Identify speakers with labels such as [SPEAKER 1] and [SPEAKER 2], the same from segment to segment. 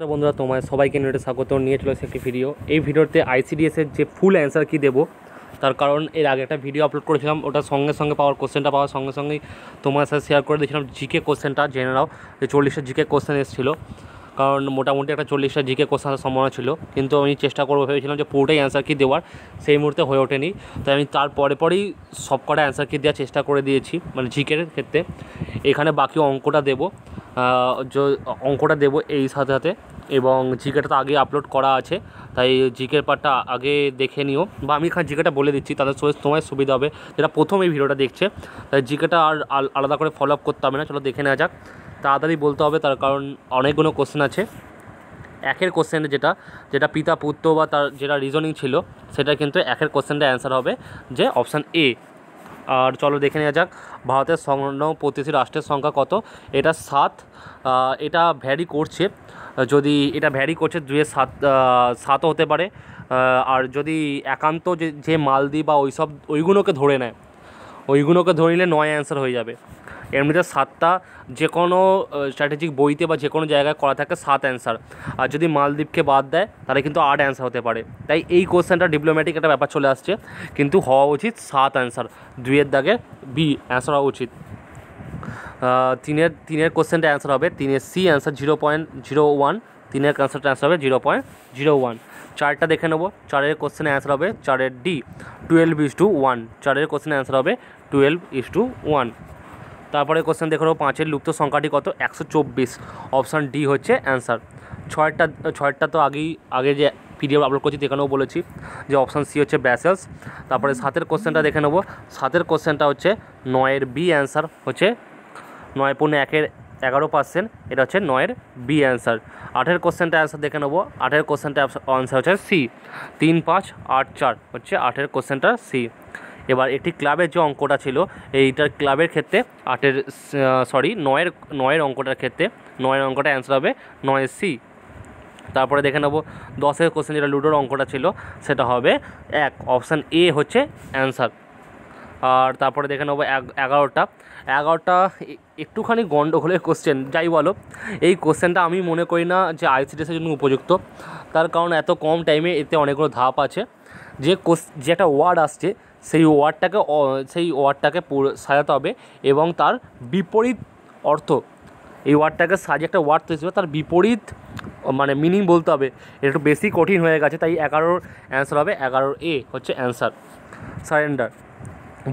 [SPEAKER 1] নমস্কার বন্ধুরা তোমায় সবাইকে একটা স্বাগত নিয়ে চলেছে একটি ভিডিও এই ভিডিওতে আইসিডিএসের যে ফুল অ্যান্সার কি দেবো তার কারণ এর আগে একটা ভিডিও আপলোড করেছিলাম ওটা সঙ্গে সঙ্গে পাওয়ার কোশ্চেনটা পাওয়ার সঙ্গে সঙ্গেই তোমার সাথে শেয়ার করে দিয়েছিলাম জিকে কোশ্চেনটা জেনে নাও যে চল্লিশের জিকে কোশ্চেন এসেছিলো কারণ মোটামুটি একটা চল্লিশটা জিকে কোশ্চেন সম্ভাবনা ছিল কিন্তু আমি চেষ্টা করবো ভেবেছিলাম যে পুরোটাই অ্যান্সার কি দেওয়ার সেই মুহূর্তে হয়ে ওঠেনি তাই আমি তার পরে পরেই সব কটা অ্যান্সার কি দেওয়ার চেষ্টা করে দিয়েছি মানে জিকের ক্ষেত্রে এখানে বাকি অঙ্কটা দেবো অঙ্কটা দেবো এই সাথে সাথে এবং জিকেটা তো আগে আপলোড করা আছে তাই জিকের পার্টটা আগে দেখে নিও বা আমি এখানে জিকেটা বলে দিচ্ছি তাদের সময় সুবিধা হবে যেটা প্রথম এই ভিডিওটা দেখছে তাই জিকেটা আর আলাদা করে ফলো আপ করতে হবে না চলো দেখে নেওয়া যাক তাড়াতাড়ি বলতে হবে তার কারণ অনেকগুলো কোশ্চেন আছে একের কোশ্চেন যেটা যেটা পিতা পুত্র বা তার যেটা রিজনিং ছিল সেটা কিন্তু একের কোশ্চেনটা অ্যান্সার হবে যে অপশান এ আর চলো দেখে নেওয়া যাক ভারতের সংলগ্ন প্রতিটি রাষ্ট্রের সংখ্যা কত এটা সাত এটা ভ্যারি করছে যদি এটা ভ্যারি করছে দুয়ে সাত সাতও হতে পারে আর যদি একান্ত যে যে মালদি বা ওইসব ওইগুলোকে ধরে নেয় ওইগুলোকে ধরে নিলে নয় অ্যান্সার হয়ে যাবে এমনিতে সাতটা যে কোনো স্ট্র্যাটেজিক বইতে বা যে কোনো জায়গায় করা থাকে সাত অ্যান্সার আর যদি মালদ্বীপকে বাদ দেয় তাহলে কিন্তু আট অ্যান্সার হতে পারে তাই এই কোয়েশ্চেনটা ডিপ্লোম্যাটিক একটা ব্যাপার চলে আসছে কিন্তু হওয়া উচিত সাত অ্যান্সার দুইয়ের দাগে বি অ্যান্সার হওয়া উচিত তিনের তিনের কোশ্চেনটা অ্যান্সার হবে তিনের C answer zero point zero one তিনের অ্যান্সারটা অ্যান্সার হবে জিরো পয়েন্ট জিরো ওয়ান চারটা দেখে নেবো চারের কোশ্চেনে অ্যান্সার হবে চারের D twelve is two one চারের কোশ্চেনে অ্যান্সার হবে টুয়েলভ ইস টু ওয়ান তারপরে কোশ্চেন দেখে নেবো পাঁচের লুপ্ত সংখ্যাটি কত একশো চব্বিশ অপশান ডি হচ্ছে অ্যান্সার ছয়টা ছয়টা তো আগেই আগে যে পিডিএফ আপলোড করছি সেখানেও বলেছি যে অপশান সি হচ্ছে ব্যাসেলস তারপরে সাতের কোশ্চেনটা দেখে নেবো সাতের কোশ্চেনটা হচ্ছে নয়ের বি অ্যান্সার হচ্ছে নয় পূর্ণ একের এগারো পার্সেন্ট এটা হচ্ছে নয়ের বি অ্যান্সার আঠের কোশ্চেনটা অ্যান্সার দেখে নেবো আঠের কোশ্চেনটা অ্যান্সার হচ্ছে সি তিন পাঁচ আট চার হচ্ছে আঠের কোশ্চেনটা সি এবার একটি ক্লাবের যে অঙ্কটা ছিল এইটার ক্লাবের ক্ষেত্রে আটের সরি নয়ের নয়ের অঙ্কটার ক্ষেত্রে নয়ের অঙ্কটা অ্যান্সার হবে নয় সি তারপরে দেখে নেবো দশের কোশ্চেন যেটা লুডোর অঙ্কটা ছিল সেটা হবে এক অপশান এ হচ্ছে অ্যান্সার আর তারপরে দেখে নেবো এগারোটা এগারোটা একটুখানি গণ্ডগোলের কোশ্চেন যাই বলো এই কোশ্চেনটা আমি মনে করি না যে আইসিডিএসের জন্য উপযুক্ত তার কারণ এত কম টাইমে এতে অনেকগুলো ধাপ আছে যে কোশ যে একটা ওয়ার্ড আসছে সেই ওয়ার্ডটাকে সেই ওয়ার্ডটাকে সাজাতে হবে এবং তার বিপরীত অর্থ এই ওয়ার্ডটাকে সাজিয়ে একটা ওয়ার্ড তৈরি তার বিপরীত মানে মিনিং বলতে হবে একটু বেশি কঠিন হয়ে গেছে তাই এগারোর অ্যান্সার হবে এগারোর এ হচ্ছে অ্যান্সার সারেন্ডার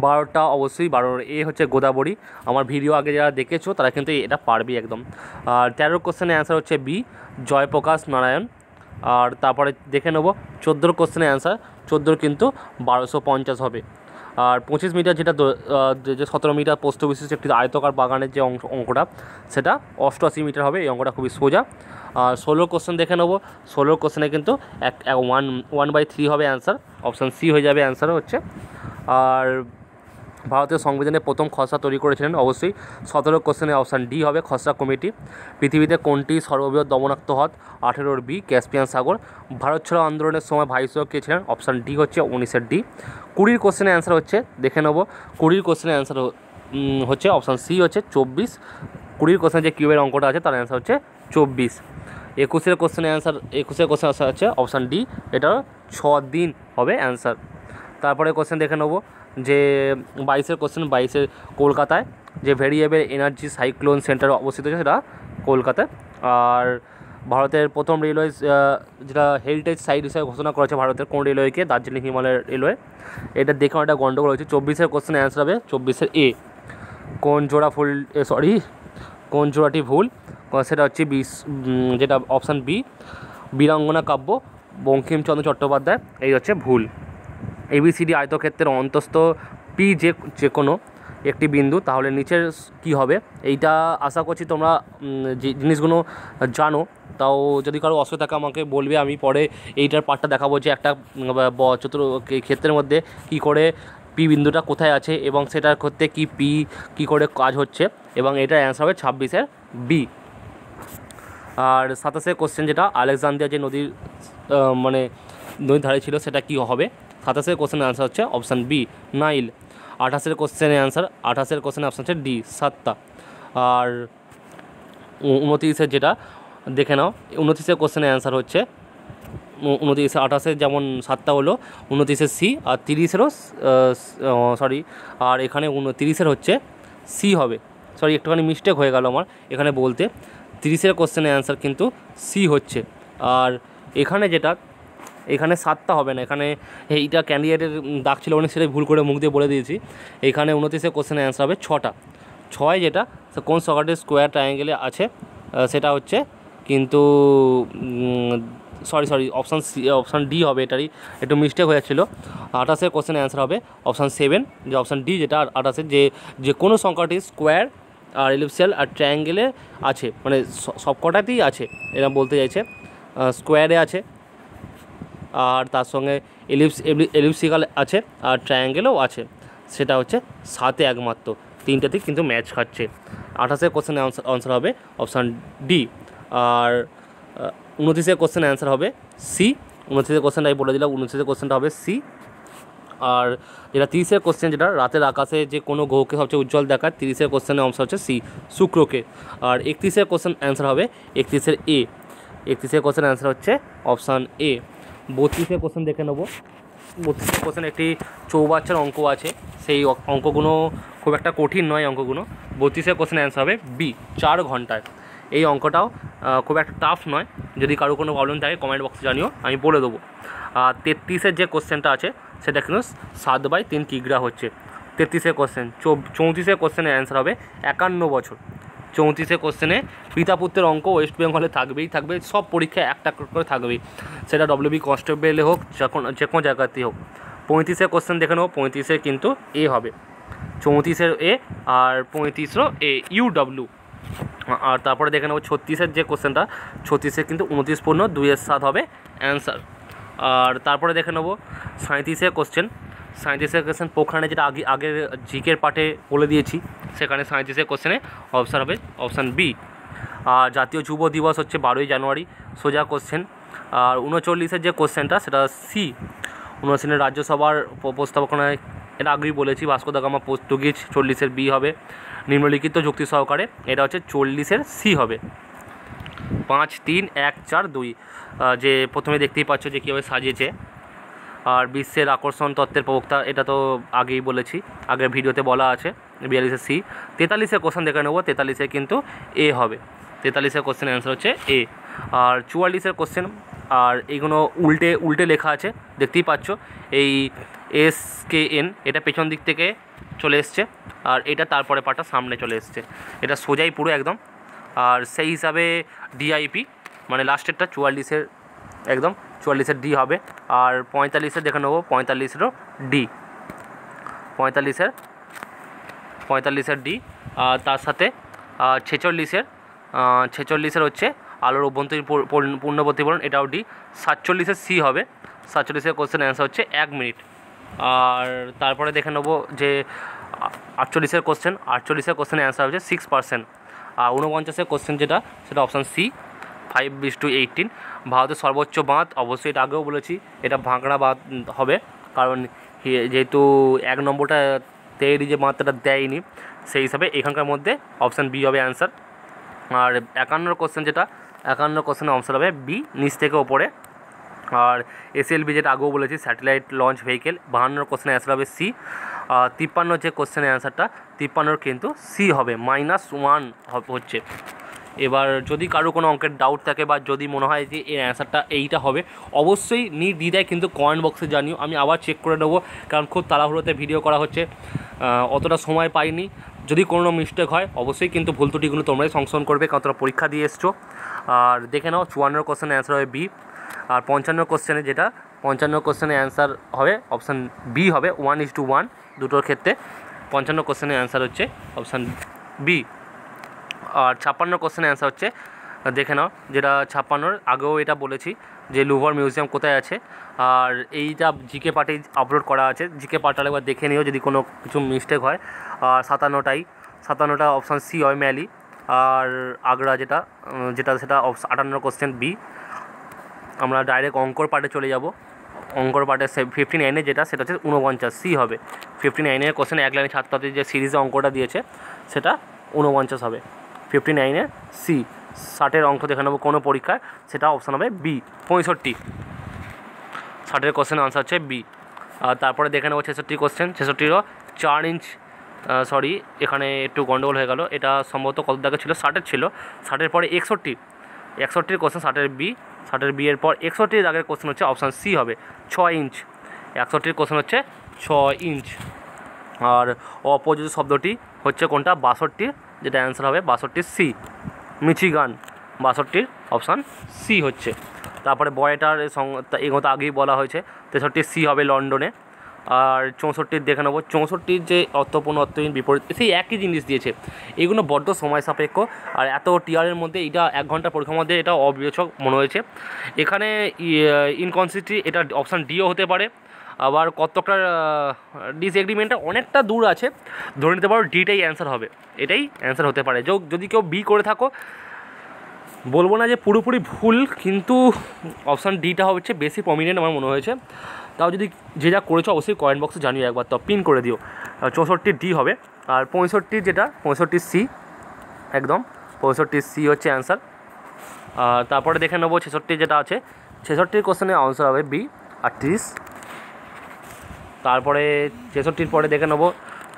[SPEAKER 1] বারোটা অবশ্যই বারোর এ হচ্ছে গোদাবরী আমার ভিডিও আগে যারা দেখেছো তারা কিন্তু এটা পারবি একদম আর তেরোর কোশ্চেনের অ্যান্সার হচ্ছে বি জয়প্রকাশ নারায়ণ আর তারপরে দেখে নেবো চোদ্দোর কোশ্চেনের অ্যান্সার চোদ্দোর কিন্তু বারোশো পঞ্চাশ হবে আর পঁচিশ মিটার যেটা যে সতেরো মিটার পোস্ত বিশেষ একটি আয়তকার বাগানের যে অংশ অঙ্কটা সেটা অষ্টআশি মিটার হবে এই অঙ্কটা খুবই সোজা আর ষোলো কোশ্চেন দেখে নেবো ষোলো কোশ্চেনে কিন্তু এক ওয়ান ওয়ান বাই থ্রি হবে অ্যান্সার অপশান সি হয়ে যাবে অ্যান্সার হচ্ছে আর ভারতীয় সংবিধানে প্রথম খসড়া তৈরি করেছিলেন অবশ্যই সতেরো কোশ্চেনের অপশান ডি হবে খসড়া কমিটি পৃথিবীতে কোনটি সর্ববৃহৎ দমনাক্ত হদ আঠেরোর বি ক্যাসপিয়ান সাগর ভারত ছাড়া আন্দোলনের সময় ভাইসরয় কে ছিলেন অপশান ডি হচ্ছে উনিশের ডি কুড়ির কোশ্চেনের অ্যান্সার হচ্ছে দেখে নেব কুড়ির কোশ্চেনের অ্যান্সার হচ্ছে অপশান সি হচ্ছে চব্বিশ কুড়ির কোশ্চেন যে কিউবের অঙ্কটা আছে তার অ্যান্সার হচ্ছে চব্বিশ একুশের কোশ্চেনের অ্যান্সার একুশের কোশ্চেন অ্যান্সার হচ্ছে অপশান ডি এটা ছ দিন হবে অ্যান্সার তারপরে কোশ্চেন দেখে নেবো যে বাইশের কোশ্চেন বাইশের কলকাতায় যে ভেরিয়েবল এনার্জি সাইক্লোন সেন্টার অবস্থিত আছে সেটা কলকাতায় আর ভারতের প্রথম রেলওয়ে যেটা হেরিটেজ সাইট হিসেবে ঘোষণা করেছে ভারতের কোন রেলওয়েকে দার্জিলিং হিমালয় রেলওয়ে এটা দেখে একটা গণ্ডগোল হয়েছে চব্বিশের কোশ্চেন অ্যান্সার হবে চব্বিশের এ কোন জোড়া ফুল সরি কোন জোড়াটি ভুল সেটা হচ্ছে বিশ যেটা অপশান বি বীরাঙ্গনা কাব্য বঙ্কিমচন্দ্র চট্টোপাধ্যায় এই হচ্ছে ভুল এবিসিডি আয়তক্ষেত্রের অন্তস্থ পি যে যে কোনো একটি বিন্দু তাহলে নিচের কি হবে এইটা আশা করছি তোমরা যে জিনিসগুলো জানো তাও যদি কারো অসুবিধা থাকে আমাকে বলবে আমি পরে এইটার পার্টটা দেখাবো যে একটা চতুর ক্ষেত্রের মধ্যে কি করে পি বিন্দুটা কোথায় আছে এবং সেটার ক্ষেত্রে কি পি কি করে কাজ হচ্ছে এবং এটার অ্যান্সার হবে ছাব্বিশের বি আর সাতাশের কোশ্চেন যেটা আলেকজান্দিয়া যে নদীর মানে নদীর ধারে ছিল সেটা কি হবে সাতাশের কোশ্চেনের আনসার হচ্ছে অপশান বি নাইল আঠাশের কোশ্চেনের আনসার আঠাশের কোশ্চেনের অপশান হচ্ছে ডি সাতটা আর উনত্রিশের যেটা দেখে নাও উনত্রিশের কোশ্চেনের অ্যান্সার হচ্ছে উনত্রিশ আঠাশের যেমন সাতটা হলো উনত্রিশের সি আর তিরিশেরও সরি আর এখানে তিরিশের হচ্ছে সি হবে সরি একটুখানি মিস্টেক হয়ে গেল আমার এখানে বলতে তিরিশের কোশ্চেনের অ্যান্সার কিন্তু সি হচ্ছে আর এখানে যেটা এখানে সাতটা হবে না এখানে এইটা ক্যান্ডিডেটের দাগ ছিল মানে সেটাই ভুল করে মুখ দিয়ে বলে দিয়েছি এখানে উনত্রিশে কোশ্চেনের অ্যান্সার হবে ছটা ছয় যেটা কোন সকাটের স্কোয়ার ট্রায়াঙ্গেলে আছে সেটা হচ্ছে কিন্তু sorry sorry option C option D হবে এটারই একটু মিস্টেক হয়ে যাচ্ছিলো আঠাশের কোশ্চেনের অ্যান্সার হবে অপশান সেভেন যে অপশান ডি যেটা আঠাশের যে যে কোনো সংখ্যাটি স্কোয়ার আর ইলিপসিয়াল আর ট্রায়াঙ্গেলে আছে মানে সবকটাতেই আছে এরা বলতে চাইছে স্কোয়ারে আছে আর তার সঙ্গে এলিপস এলিপসিকাল আছে আর ট্রায়াঙ্গেলও আছে সেটা হচ্ছে সাতে একমাত্র তিনটা দিক কিন্তু ম্যাচ খাচ্ছে আঠাশের কোশ্চেনের আনসার আনসার হবে অপশান ডি আর উনত্রিশের কোশ্চেন অ্যান্সার হবে সি উনত্রিশের কোশ্চেনটা আমি বলে দিলাম উনত্রিশের কোশ্চেনটা হবে সি আর যেটা তিরিশের কোশ্চেন যেটা রাতের আকাশে যে কোনো গ্রহকে সবচেয়ে উজ্জ্বল দেখায় তিরিশের কোশ্চেনের অংশ হচ্ছে সি শুক্রকে আর একত্রিশের কোশ্চেন অ্যান্সার হবে একত্রিশের এ একত্রিশের কোশ্চেন অ্যান্সার হচ্ছে অপশান এ বত্রিশের কোশ্চেন দেখে নেবো বত্রিশের কোশ্চেন একটি চৌবাচ্চার অঙ্ক আছে সেই অঙ্কগুলো খুব একটা কঠিন নয় অঙ্কগুলো বত্রিশের কোশ্চেন অ্যান্সার হবে বি চার ঘন্টায় এই অঙ্কটাও খুব একটা টাফ নয় যদি কারো কোনো প্রবলেম থাকে কমেন্ট বক্সে জানিও আমি বলে দেবো আর তেত্রিশের যে কোশ্চেনটা আছে সেটা কিন্তু সাত বাই তিন কিগ্রা হচ্ছে তেত্রিশের কোশ্চেন চৌত্রিশের কোশ্চেনের অ্যান্সার হবে একান্ন বছর চৌত্রিশে কোশ্চেনে পিতা পুত্রের অঙ্ক ওয়েস্ট বেঙ্গলে থাকবেই থাকবে সব পরীক্ষায় একটা করে থাকবেই সেটা বি কনস্টেবলে হোক যে কোনো জায়গাতেই হোক পঁয়ত্রিশে কোশ্চেন দেখে নেবো পঁয়ত্রিশে কিন্তু এ হবে চৌত্রিশের এ আর পঁয়ত্রিশও এ ইউডব্লিউ আর তারপরে দেখে নেবো ছত্রিশের যে কোশ্চেনটা ছত্রিশের কিন্তু উনত্রিশ পূর্ণ দুইয়ের সাত হবে অ্যান্সার আর তারপরে দেখে নেবো সাঁত্রিশের কোশ্চেন সাঁত্রিশের কোশ্চেন পোখানে যেটা আগে আগের জিকের পাঠে বলে দিয়েছি সেখানে সাঁত্রিশের কোশ্চেনে অপশান হবে অপশান বি আর জাতীয় যুব দিবস হচ্ছে বারোই জানুয়ারি সোজা কোশ্চেন আর উনচল্লিশের যে কোশ্চেনটা সেটা সি উনআশিনের রাজ্যসভার উপস্থাপনায় এটা আগেই বলেছি ভাস্কো দা গামা পর্তুগিজ চল্লিশের বি হবে নিম্নলিখিত যুক্তি সহকারে এটা হচ্ছে চল্লিশের সি হবে পাঁচ তিন এক চার দুই যে প্রথমে দেখতেই পাচ্ছ যে কীভাবে সাজিয়েছে আর বিশ্বের আকর্ষণ তত্ত্বের প্রবক্তা এটা তো আগেই বলেছি আগের ভিডিওতে বলা আছে বিয়াল্লিশে সি তেতাল্লিশের কোশ্চেন দেখে নেবো তেতাল্লিশে কিন্তু এ হবে তেতাল্লিশের কোশ্চেন অ্যান্সার হচ্ছে এ আর চুয়াল্লিশের কোশ্চেন আর এইগুলো উল্টে উল্টে লেখা আছে দেখতেই পাচ্ছ এই এস কে এন এটা পেছন দিক থেকে চলে এসছে আর এটা তারপরে পাটা সামনে চলে এসছে এটা সোজাই পুরো একদম আর সেই হিসাবে ডিআইপি মানে লাস্টেরটা চুয়াল্লিশের একদম চুয়াল্লিশের ডি হবে আর পঁয়তাল্লিশের দেখে নেবো পঁয়তাল্লিশেরও ডি পঁয়তাল্লিশের পঁয়তাল্লিশের ডি তার সাথে ছেচল্লিশের ছেচল্লিশের হচ্ছে আলোর অভ্যন্তরীণ পূর্ণ প্রতিফলন এটাও ডি সাতচল্লিশের সি হবে সাতচল্লিশের কোশ্চেন অ্যান্সার হচ্ছে এক মিনিট আর তারপরে দেখে নেবো যে আটচল্লিশের কোশ্চেন আটচল্লিশের কোশ্চেনের অ্যান্সার হচ্ছে সিক্স পার্সেন্ট আর ঊনপঞ্চাশের কোশ্চেন যেটা সেটা অপশান সি ফাইভ বিশ টু এইটিন ভারতের সর্বোচ্চ বাঁধ অবশ্যই এটা আগেও বলেছি এটা ভাঁকড়া বাঁধ হবে কারণ যেহেতু এক নম্বরটা তেইরি যে মাত্রাটা দেয়নি সেই হিসাবে এখানকার মধ্যে অপশান বি হবে অ্যান্সার আর একান্নর কোশ্চেন যেটা একান্ন কোশ্চেনের অপশান হবে বি নিচ থেকে ওপরে আর এসএলবি যেটা আগেও বলেছি স্যাটেলাইট লঞ্চ ভেহিকেল বাহান্নর কোশ্চেনের অ্যান্সার হবে সি তিপ্পান্ন যে কোশ্চেনের অ্যান্সারটা তিপ্পান্নর কিন্তু সি হবে মাইনাস ওয়ান হচ্ছে এবার যদি কারো কোনো অঙ্কের ডাউট থাকে বা যদি মনে হয় যে এর অ্যান্সারটা এইটা হবে অবশ্যই নির্দ্বিধায় কিন্তু কমেন্ট বক্সে জানিও আমি আবার চেক করে নেবো কারণ খুব তাড়াহুড়োতে ভিডিও করা হচ্ছে অতটা সময় পাইনি যদি কোনো মিস্টেক হয় অবশ্যই কিন্তু ভুল ত্রুটিগুলো তোমরাই সংশোধন করবে কারণ তোমরা পরীক্ষা দিয়ে এসছো আর দেখে নাও চুয়ান্ন কোশ্চেনের অ্যান্সার হবে বি আর পঞ্চান্ন কোশ্চেনে যেটা পঞ্চান্ন কোশ্চেনের অ্যান্সার হবে অপশান বি হবে ওয়ান ইস টু ওয়ান দুটোর ক্ষেত্রে পঞ্চান্ন কোশ্চেনের অ্যান্সার হচ্ছে অপশান বি আর ছাপ্পান্ন কোশ্চেনের অ্যান্সার হচ্ছে দেখে নাও যেটা ছাপ্পান্নর আগেও এটা বলেছি যে লুভার মিউজিয়াম কোথায় আছে আর এইটা জিকে পার্টে আপলোড করা আছে জিকে পার্টটা একবার দেখে নিও যদি কোনো কিছু মিস্টেক হয় আর সাতান্নটাই সাতান্নটা অপশান সি হয় ম্যালি আর আগ্রা যেটা যেটা সেটা আটান্ন কোশ্চেন বি আমরা ডাইরেক্ট অঙ্কর পার্টে চলে যাব অঙ্কর পার্টে ফিফটি নাইনে যেটা সেটা হচ্ছে ঊনপঞ্চাশ সি হবে ফিফটি নাইনের কোশ্চেন এক লাইনে ছাত্রদের যে সিরিজে অঙ্কটা দিয়েছে সেটা ঊনপঞ্চাশ হবে ফিফটি নাইনে সি ষাটের অঙ্ক দেখে নেবো কোনো পরীক্ষায় সেটা অপশান হবে বি পঁয়ষট্টি ষাটের কোশ্চেন আনসার হচ্ছে বি আর তারপরে দেখে নেবো ছেষট্টি কোশ্চেন ছেষট্টিরও চার ইঞ্চ সরি এখানে একটু গন্ডগোল হয়ে গেল এটা সম্ভবত কত দাগে ছিল ষাটের ছিল ষাটের পরে একষট্টি একষট্টির কোশ্চেন ষাটের বি ষাটের বি এর পর একষট্টির দাগের কোশ্চেন হচ্ছে অপশান সি হবে ছ ইঞ্চ একষট্টির কোশ্চেন হচ্ছে ছ ইঞ্চ আর অপোজিট শব্দটি হচ্ছে কোনটা বাষট্টির যেটা অ্যান্সার হবে বাষট্টি সি মিচিগান বাষট্টির অপশান সি হচ্ছে তারপরে বয়েটার এগোতে আগেই বলা হয়েছে তেষট্টি সি হবে লন্ডনে আর চৌষট্টির দেখে নেবো চৌষট্টির যে অর্থপূর্ণ অর্থহীন বিপরীত সেই একই জিনিস দিয়েছে এগুলো বড্ড সময় সাপেক্ষ আর এত টিয়ারের মধ্যে এটা এক ঘন্টা পরীক্ষার মধ্যে এটা অবিবেচক মনে হয়েছে এখানে ইনকনসিস্টি এটা অপশান ডিও হতে পারে আবার কতটা ডিসএগ্রিমেন্টটা অনেকটা দূর আছে ধরে নিতে পারো ডিটাই অ্যান্সার হবে এটাই অ্যান্সার হতে পারে যদি কেউ বি করে থাকো বলবো না যে পুরোপুরি ভুল কিন্তু অপশান ডিটা হচ্ছে বেশি প্রমিনেন্ট আমার মনে হয়েছে তাও যদি যে যা করেছো অবশ্যই কয়েন বক্সে জানিও একবার তো পিন করে দিও চৌষট্টি ডি হবে আর পঁয়ষট্টি যেটা পঁয়ষট্টি সি একদম পঁয়ষট্টি সি হচ্ছে অ্যান্সার আর তারপরে দেখে নেবো ছেষট্টি যেটা আছে ছেষট্টির কোশ্চেনের আনসার হবে বি আটত্রিশ তারপরে ছেষট্টির পরে দেখে নেবো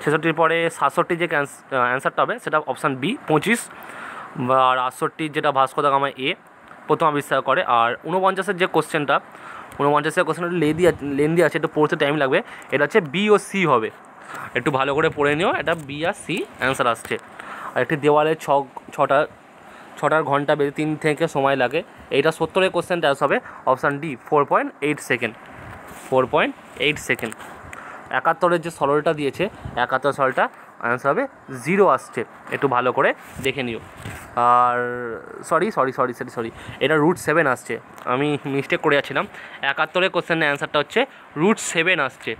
[SPEAKER 1] ছেষট্টির পরে সাতষট্টি যে অ্যান্সারটা হবে সেটা অপশান বি পঁচিশ আর আটষট্টি যেটা ভাস্কো দা গামা এ প্রথম আবিষ্কার করে আর ঊনপঞ্চাশের যে কোশ্চেনটা ঊনপঞ্চাশের কোশ্চেনটা লেদি লেন্দি আছে একটু পড়তে টাইম লাগবে এটা হচ্ছে বি ও সি হবে একটু ভালো করে পড়ে নিও এটা বি আর সি অ্যান্সার আসছে আর একটি দেওয়ালে ছ ছটা ছটার ঘন্টা বেজে তিন থেকে সময় লাগে এইটা সত্তরের কোশ্চেনটা আসবে option D four point eight second four point eight second একাত্তরের যে সরলটা দিয়েছে একাত্তর সরলটা অ্যান্সার হবে জিরো আসছে একটু ভালো করে দেখে নিও আর sorry sorry sorry sorry sorry এটা রুট সেভেন আসছে আমি মিস্টেক করে যাচ্ছিলাম একাত্তরের কোশ্চেনের অ্যান্সারটা হচ্ছে রুট সেভেন আসছে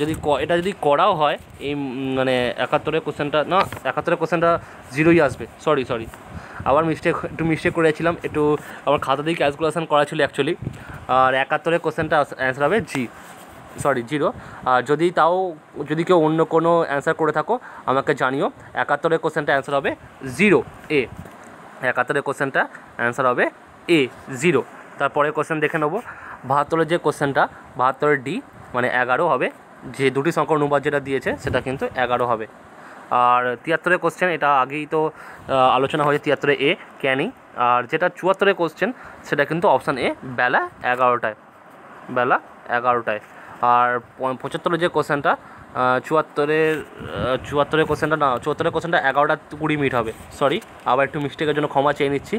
[SPEAKER 1] যদি এটা যদি করাও হয় এই মানে একাত্তরের কোশ্চেনটা না একাত্তরের কোশ্চেনটা জিরোই আসবে সরি সরি আবার মিস্টেক একটু মিস্টেক করেছিলাম একটু আমার খাতা দিয়ে ক্যালকুলেশান করা ছিল অ্যাকচুয়ালি আর একাত্তরের কোশ্চেনটা অ্যান্সার হবে জি সরি জিরো আর যদি তাও যদি কেউ অন্য কোনো অ্যান্সার করে থাকো আমাকে জানিও একাত্তরের কোশ্চেনটা অ্যান্সার হবে জিরো এ একাত্তরের কোশ্চেনটা অ্যান্সার হবে এ জিরো তারপরের কোশ্চেন দেখে নেবো বাহাত্তরের যে কোশ্চেনটা বাহাত্তরের ডি মানে এগারো হবে যে দুটি সংখ্যা অনুবাদ যেটা দিয়েছে সেটা কিন্তু এগারো হবে আর তিয়াত্তরের কোশ্চেন এটা আগেই তো আলোচনা হয়েছে তিয়াত্তরে এ ক্যানি আর যেটা চুয়াত্তরের কোশ্চেন সেটা কিন্তু অপশান এ বেলা এগারোটায় বেলা এগারোটায় আর পঁচাত্তরের যে কোশ্চেনটা চুয়াত্তরের চুয়াত্তরের কোশ্চেনটা না চুয়াত্তরের কোশ্চেনটা এগারোটা কুড়ি মিনিট হবে সরি আবার একটু মিস্টেকের জন্য ক্ষমা চেয়ে নিচ্ছি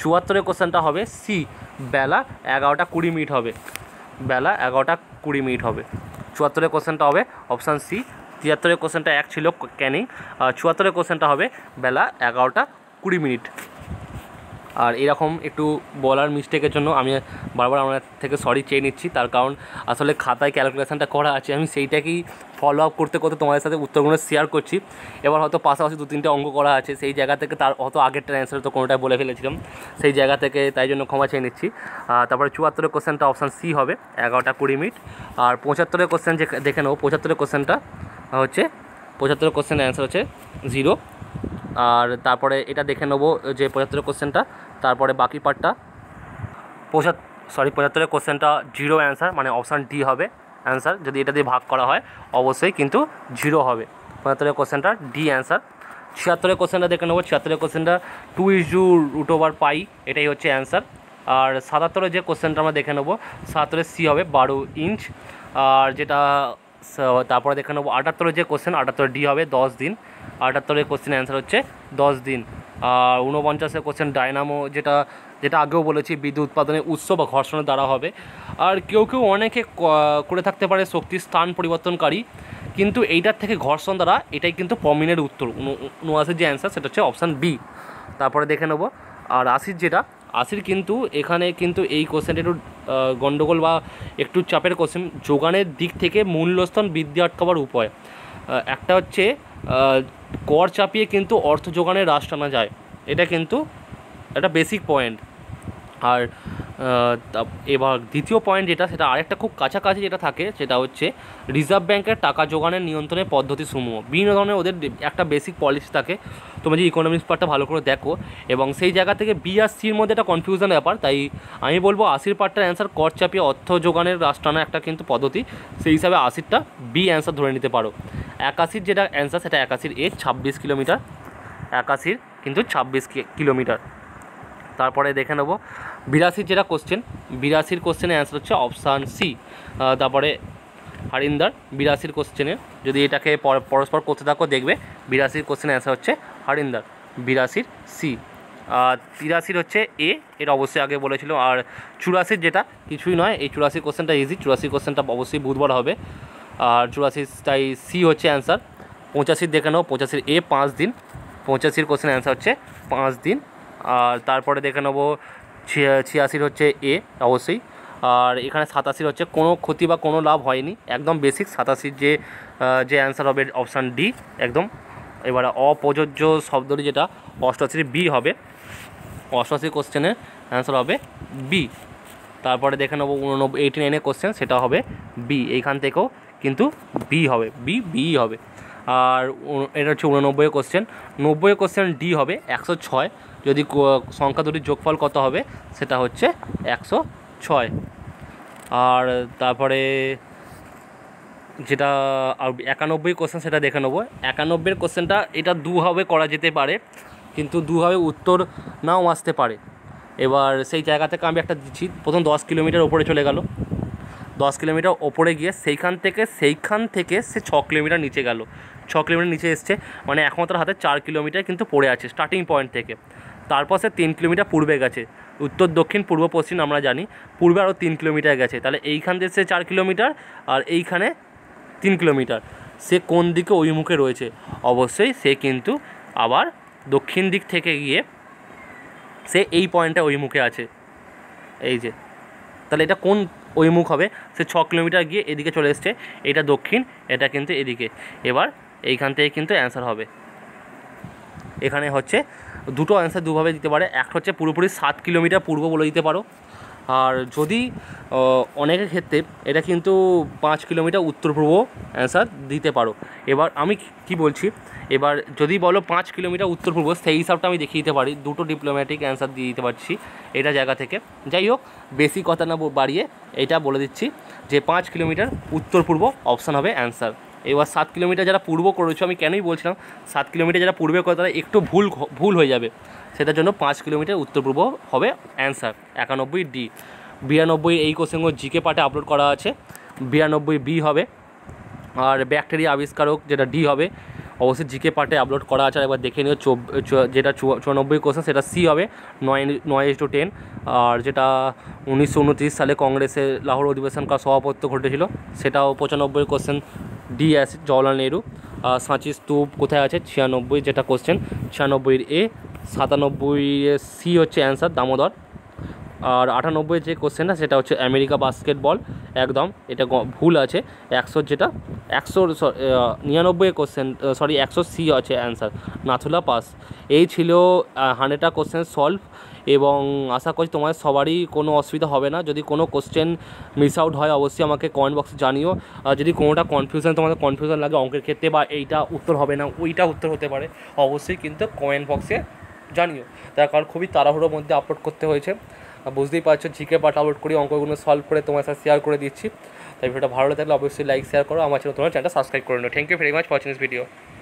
[SPEAKER 1] চুয়াত্তরের কোশ্চেনটা হবে সি বেলা এগারোটা কুড়ি মিনিট হবে বেলা এগারোটা কুড়ি মিনিট হবে চুয়াত্তরের কোশ্চেনটা হবে অপশান সি তিয়াত্তরের কোশ্চেনটা এক ছিল ক্যানিং চুয়াত্তরের কোশ্চেনটা হবে বেলা এগারোটা কুড়ি মিনিট আর এরকম একটু বলার মিস্টেকের জন্য আমি বারবার আমার থেকে সরি চেয়ে নিচ্ছি তার কারণ আসলে খাতায় ক্যালকুলেশানটা করা আছে আমি সেইটাকেই ফলো আপ করতে করতে তোমাদের সাথে উত্তরগুলো শেয়ার করছি এবার হয়তো পাশাপাশি দু তিনটে অঙ্ক করা আছে সেই জায়গা থেকে তার হয়তো আগেরটা অ্যান্সার তো কোনোটাই বলে ফেলেছিলাম সেই জায়গা থেকে তাই জন্য ক্ষমা চেয়ে নিচ্ছি তারপরে চুয়াত্তরের কোশ্চেনটা অপশান সি হবে এগারোটা কুড়ি মিনিট আর পঁচাত্তরের কোশ্চেন যে দেখে নেবো পঁচাত্তরের কোশ্চেনটা হচ্ছে পঁচাত্তর কোশ্চেনের অ্যান্সার হচ্ছে জিরো আর তারপরে এটা দেখে নেব যে পঁচাত্তর কোশ্চেনটা তারপরে বাকি পার্টটা পঁচাত সরি পঁচাত্তরের কোশ্চেনটা জিরো অ্যান্সার মানে অপশান ডি হবে অ্যান্সার যদি এটা দিয়ে ভাগ করা হয় অবশ্যই কিন্তু জিরো হবে পঁচাত্তরের কোশ্চেনটা ডি অ্যান্সার ছিয়াত্তরের কোশ্চেনটা দেখে নেবো ছিয়াত্তরের কোশ্চেনটা two is root over pi এটাই হচ্ছে অ্যান্সার আর সাতাত্তরের যে কোশ্চেনটা আমরা দেখে নেবো সাতাত্তরের সি হবে বারো ইঞ্চ আর যেটা তারপরে দেখে নেবো আটাত্তরের যে কোশ্চেন আটাত্তর ডি হবে দশ দিন আটাত্তরের কোশ্চেন অ্যান্সার হচ্ছে দশ দিন আর ঊনপঞ্চাশের কোশ্চেন ডায়নামো যেটা যেটা আগেও বলেছি বিদ্যুৎ উৎপাদনের উৎস বা ঘর্ষণের দ্বারা হবে আর কেউ কেউ অনেকে করে থাকতে পারে শক্তির স্থান পরিবর্তনকারী কিন্তু এইটার থেকে ঘর্ষণ দ্বারা এটাই কিন্তু পমিনের উত্তর উনআশির যে অ্যান্সার সেটা হচ্ছে অপশান বি তারপরে দেখে নেবো আর আশির যেটা আশির কিন্তু এখানে কিন্তু এই কোশ্চেনটা একটু গণ্ডগোল বা একটু চাপের কোশ্চেন যোগানের দিক থেকে মূল্যস্থান বৃদ্ধি আটকাবার উপায় একটা হচ্ছে কর চাপিয়ে কিন্তু অর্থ যোগানে হ্রাস টানা যায় এটা কিন্তু একটা বেসিক পয়েন্ট আর এবার দ্বিতীয় পয়েন্ট যেটা সেটা আরেকটা খুব কাছাকাছি যেটা থাকে সেটা হচ্ছে রিজার্ভ ব্যাংকের টাকা যোগানের নিয়ন্ত্রণের পদ্ধতি সমূহ বিভিন্ন ধরনের ওদের একটা বেসিক পলিসি থাকে তোমরা যে ইকোনমিক্স পার্টটা ভালো করে দেখো এবং সেই জায়গা থেকে বি আর সির মধ্যে একটা কনফিউশন ব্যাপার তাই আমি বলবো আশির পার্টটার অ্যান্সার কর চাপিয়ে অর্থ যোগানের রাষ্ট্রানা একটা কিন্তু পদ্ধতি সেই হিসাবে আশিরটা বি অ্যান্সার ধরে নিতে পারো একাশির যেটা অ্যান্সার সেটা একাশির এ ছাব্বিশ কিলোমিটার একাশির কিন্তু ছাব্বিশ কিলোমিটার তারপরে দেখে নেবো বিরাশির যেটা কোশ্চেন বিরাশির কোশ্চেনের অ্যান্সার হচ্ছে অপশান সি তারপরে হারিন্দার বিরাশির কোশ্চেনে যদি এটাকে পরস্পর করতে থাকো দেখবে বিরাশির কোশ্চেনের অ্যান্সার হচ্ছে হারিন্দার বিরাশির সি আর তিরাশির হচ্ছে এ এটা অবশ্যই আগে বলেছিল আর চুরাশির যেটা কিছুই নয় এই চুরাশি কোশ্চেনটা ইজি চুরাশি কোশ্চেনটা অবশ্যই বুধবার হবে আর চুরাশিটাই সি হচ্ছে অ্যান্সার পঁচাশির দেখে নাও পঁচাশির এ পাঁচ দিন পঁচাশির কোশ্চেনের অ্যান্সার হচ্ছে পাঁচ দিন আর তারপরে দেখে নেবো ছিয়াশির হচ্ছে এ অবশ্যই আর এখানে সাতাশির হচ্ছে কোনো ক্ষতি বা কোনো লাভ হয়নি একদম বেসিক সাতাশির যে যে অ্যান্সার হবে অপশান ডি একদম এবারে অপ্রযোজ্য শব্দটি যেটা অষ্টআশির বি হবে অষ্টআশি কোশ্চেনের অ্যান্সার হবে বি তারপরে দেখে নেবো উননব্বই এইটি এনে কোশ্চেন সেটা হবে বি এইখান থেকেও কিন্তু বি হবে বি বি হবে আর এটা হচ্ছে উননব্বই কোশ্চেন নব্বই কোশ্চেন ডি হবে একশো ছয় যদি সংখ্যা দুটির যোগফল কত হবে সেটা হচ্ছে একশো ছয় আর তারপরে যেটা আর একানব্বই কোশ্চেন সেটা দেখে নেবো একানব্বইয়ের কোশ্চেনটা এটা দুভাবে করা যেতে পারে কিন্তু দুভাবে উত্তর নাও আসতে পারে এবার সেই জায়গা থেকে আমি একটা দিচ্ছি প্রথম দশ কিলোমিটার ওপরে চলে গেল দশ কিলোমিটার ওপরে গিয়ে সেইখান থেকে সেইখান থেকে সে ছ কিলোমিটার নিচে গেল ছ কিলোমিটার নিচে এসছে মানে এখন তার হাতে চার কিলোমিটার কিন্তু পড়ে আছে স্টার্টিং পয়েন্ট থেকে তারপর সে তিন কিলোমিটার পূর্বে গেছে উত্তর দক্ষিণ পূর্ব পশ্চিম আমরা জানি পূর্বে আরও তিন কিলোমিটার গেছে তাহলে এইখান থেকে সে চার কিলোমিটার আর এইখানে তিন কিলোমিটার সে কোন দিকে ওই মুখে রয়েছে অবশ্যই সে কিন্তু আবার দক্ষিণ দিক থেকে গিয়ে সে এই পয়েন্টটা ওই মুখে আছে এই যে তাহলে এটা কোন ওই মুখ হবে সে ছ কিলোমিটার গিয়ে এদিকে চলে এসছে এটা দক্ষিণ এটা কিন্তু এদিকে এবার এইখান থেকে কিন্তু অ্যান্সার হবে এখানে হচ্ছে দুটো অ্যান্সার দুভাবে দিতে পারে একটা হচ্ছে পুরোপুরি সাত কিলোমিটার পূর্ব বলে দিতে পারো আর যদি অনেকের ক্ষেত্রে এটা কিন্তু পাঁচ কিলোমিটার উত্তর পূর্ব অ্যান্সার দিতে পারো এবার আমি কি বলছি এবার যদি বলো পাঁচ কিলোমিটার উত্তর পূর্ব সেই হিসাবটা আমি দেখিয়ে দিতে পারি দুটো ডিপ্লোম্যাটিক অ্যান্সার দিয়ে দিতে পারছি এটা জায়গা থেকে যাই হোক বেশি কথা না বাড়িয়ে এটা বলে দিচ্ছি যে পাঁচ কিলোমিটার উত্তর পূর্ব অপশান হবে অ্যান্সার এবার সাত কিলোমিটার যারা পূর্ব করেছো আমি কেনই বলছিলাম সাত কিলোমিটার যারা পূর্বে করে তারা একটু ভুল ভুল হয়ে যাবে সেটার জন্য পাঁচ কিলোমিটার উত্তর পূর্ব হবে অ্যান্সার একানব্বই ডি বিরানব্বই এই কোশ্চেনগুলো জিকে পার্টে আপলোড করা আছে বিরানব্বই বি হবে আর ব্যাকটেরিয়া আবিষ্কারক যেটা ডি হবে অবশ্যই জিকে পার্টে আপলোড করা আছে আর একবার দেখে নিও যেটা চুরানব্বই কোশ্চেন সেটা সি হবে নয় নয় টু টেন আর যেটা উনিশশো উনত্রিশ সালে কংগ্রেসে লাহোর অধিবেশন কার সভাপত্য ঘটেছিল সেটাও পঁচানব্বই কোশ্চেন ডি আছে জওয়াহরলাল নেহরু সাঁচি স্তূপ কোথায় আছে ছিয়ানব্বই যেটা কোশ্চেন ছিয়ানব্বইয়ের এ সাতানব্বই সি হচ্ছে অ্যান্সার দামোদর আর আটানব্বই যে কোশ্চেনটা সেটা হচ্ছে আমেরিকা বাস্কেটবল একদম এটা ভুল আছে একশোর যেটা একশোর নিরানব্বই কোশ্চেন সরি একশো সি আছে অ্যান্সার নাথুলা পাস এই ছিল হান্ড্রেডটা কোশ্চেন সলভ এবং আশা করছি তোমার সবারই কোনো অসুবিধা হবে না যদি কোনো কোশ্চেন মিস আউট হয় অবশ্যই আমাকে কমেন্ট বক্সে জানিও আর যদি কোনোটা কনফিউশন তোমাদের কনফিউশন লাগে অঙ্কের ক্ষেত্রে বা এইটা উত্তর হবে না ওইটা উত্তর হতে পারে অবশ্যই কিন্তু কমেন্ট বক্সে জানিও তার কারণ খুবই তাড়াহুড়োর মধ্যে আপলোড করতে হয়েছে বুঝতেই পারছো জিকে পাঠ আপলোড করি অঙ্কগুলো সলভ করে তোমার সাথে শেয়ার করে দিচ্ছি তাই ভিডিওটা ভালো লাগলে অবশ্যই লাইক শেয়ার করো আমার চ্যানেল তোমার চ্যানেলটা সাবস্ক্রাইব করে নিও thank you very much watching this video